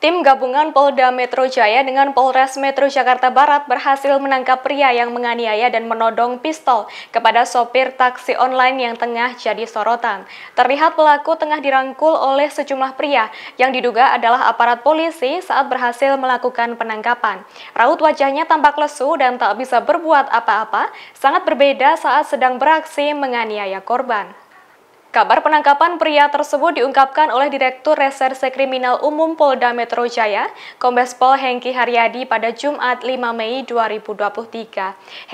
Tim gabungan Polda Metro Jaya dengan Polres Metro Jakarta Barat berhasil menangkap pria yang menganiaya dan menodong pistol kepada sopir taksi online yang tengah jadi sorotan. Terlihat pelaku tengah dirangkul oleh sejumlah pria yang diduga adalah aparat polisi saat berhasil melakukan penangkapan. Raut wajahnya tampak lesu dan tak bisa berbuat apa-apa, sangat berbeda saat sedang beraksi menganiaya korban. Kabar penangkapan pria tersebut diungkapkan oleh Direktur Reserse Kriminal Umum Polda Metro Jaya, Kombes Pol Hengki Haryadi pada Jumat 5 Mei 2023.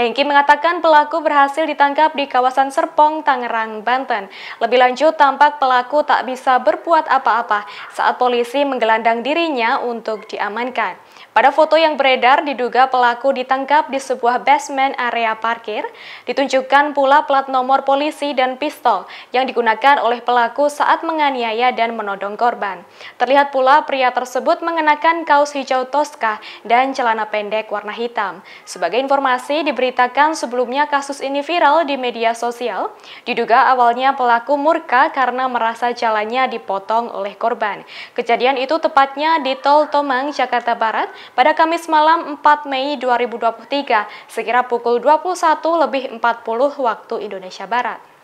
Hengki mengatakan pelaku berhasil ditangkap di kawasan Serpong, Tangerang, Banten. Lebih lanjut, tampak pelaku tak bisa berbuat apa-apa saat polisi menggelandang dirinya untuk diamankan. Pada foto yang beredar, diduga pelaku ditangkap di sebuah basement area parkir. Ditunjukkan pula plat nomor polisi dan pistol yang digunakan digunakan oleh pelaku saat menganiaya dan menodong korban. Terlihat pula pria tersebut mengenakan kaos hijau toska dan celana pendek warna hitam. Sebagai informasi, diberitakan sebelumnya kasus ini viral di media sosial. Diduga awalnya pelaku murka karena merasa jalannya dipotong oleh korban. Kejadian itu tepatnya di Tol Tomang, Jakarta Barat pada Kamis malam 4 Mei 2023 sekira pukul 21 lebih 40 waktu Indonesia Barat.